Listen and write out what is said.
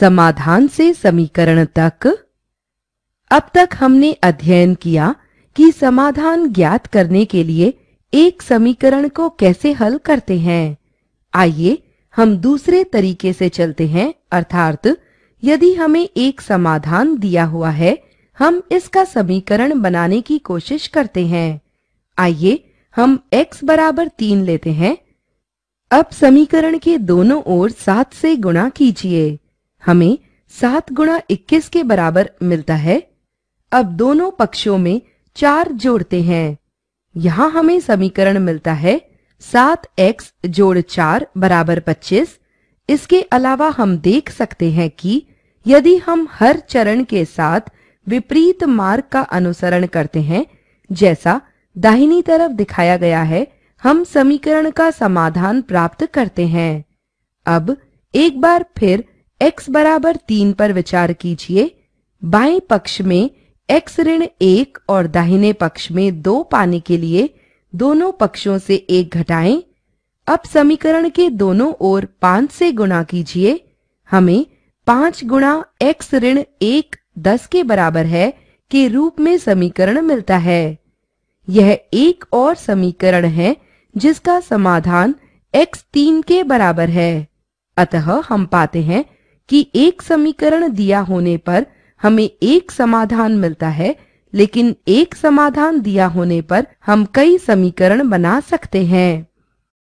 समाधान से समीकरण तक अब तक हमने अध्ययन किया कि समाधान ज्ञात करने के लिए एक समीकरण को कैसे हल करते हैं आइए हम दूसरे तरीके से चलते हैं अर्थात यदि हमें एक समाधान दिया हुआ है हम इसका समीकरण बनाने की कोशिश करते हैं आइए हम x बराबर तीन लेते हैं अब समीकरण के दोनों ओर सात से गुणा कीजिए हमें सात गुणा इक्कीस के बराबर मिलता है अब दोनों पक्षों में चार जोड़ते हैं यहाँ हमें समीकरण मिलता है सात एक्स जोड़ चार बराबर पच्चीस इसके अलावा हम देख सकते हैं कि यदि हम हर चरण के साथ विपरीत मार्ग का अनुसरण करते हैं जैसा दाहिनी तरफ दिखाया गया है हम समीकरण का समाधान प्राप्त करते हैं अब एक बार फिर x बराबर तीन पर विचार कीजिए बाएं पक्ष में x ऋण एक और दाहिने पक्ष में दो पाने के लिए दोनों पक्षों से एक घटाएं अब समीकरण के दोनों ओर पांच से गुणा कीजिए हमें पांच गुणा एक्स ऋण एक दस के बराबर है के रूप में समीकरण मिलता है यह एक और समीकरण है जिसका समाधान x तीन के बराबर है अतः हम पाते हैं कि एक समीकरण दिया होने पर हमें एक समाधान मिलता है लेकिन एक समाधान दिया होने पर हम कई समीकरण बना सकते हैं